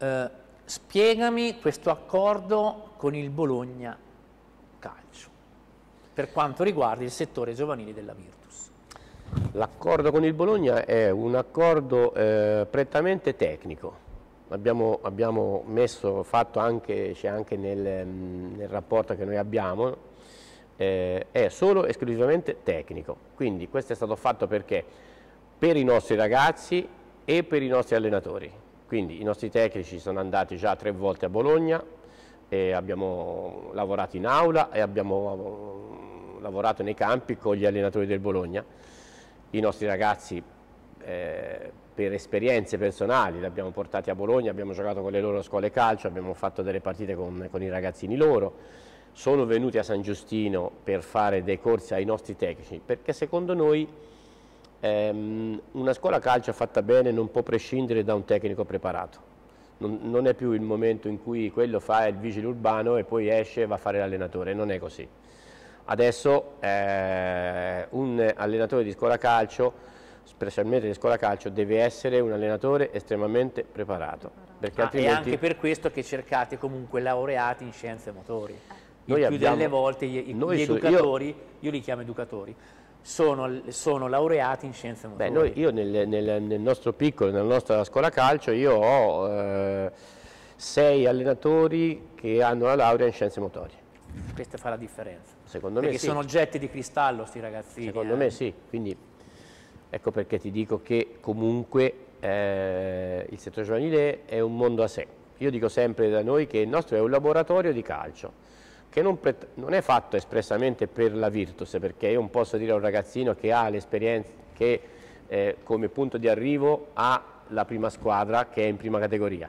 eh, spiegami questo accordo con il Bologna Calcio per quanto riguarda il settore giovanile della Virtus. L'accordo con il Bologna è un accordo eh, prettamente tecnico. Abbiamo, abbiamo messo, fatto anche, c'è anche nel, nel, rapporto che noi abbiamo, eh, è solo esclusivamente tecnico. Quindi questo è stato fatto perché? Per i nostri ragazzi e per i nostri allenatori quindi i nostri tecnici sono andati già tre volte a Bologna, abbiamo lavorato in aula e abbiamo eh, lavorato nei campi con gli allenatori del Bologna. I nostri ragazzi eh, per esperienze personali li abbiamo portati a Bologna, abbiamo giocato con le loro scuole calcio, abbiamo fatto delle partite con, con i ragazzini loro sono venuti a San Giustino per fare dei corsi ai nostri tecnici, perché secondo noi Ehm, una scuola calcio fatta bene non può prescindere da un tecnico preparato. Non, è più il momento in cui quello fa il vigile urbano e poi esce e va a fare l'allenatore, non è così. Adesso eh, un allenatore di scuola calcio, specialmente di scuola calcio, deve essere un allenatore estremamente preparato. preparato. Ah, È anche per questo che cercate comunque laureati in scienze motori. Il noi più abbiamo... delle volte gli, gli educatori, io... io li chiamo educatori, sono, sono, laureati in scienze motorie. Beh, noi, io nel, nel, nel, nostro piccolo, nella nostra scuola calcio, io ho eh, sei allenatori che hanno la laurea in scienze motorie. Questa fa la differenza. Secondo perché me sì. sono oggetti di cristallo questi ragazzini. Secondo eh. me sì, quindi ecco perché ti dico che comunque eh, il settore giovanile è un mondo a sé. Io dico sempre da noi che il nostro è un laboratorio di calcio che non, non, è fatto espressamente per la Virtus, perché io non posso dire a un ragazzino che ha l'esperienza, che eh, come punto di arrivo ha la prima squadra che è in prima categoria.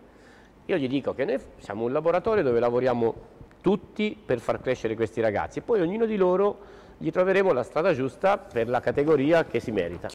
Io gli dico che noi siamo un laboratorio dove lavoriamo tutti per far crescere questi ragazzi, e poi ognuno di loro gli troveremo la strada giusta per la categoria che si merita.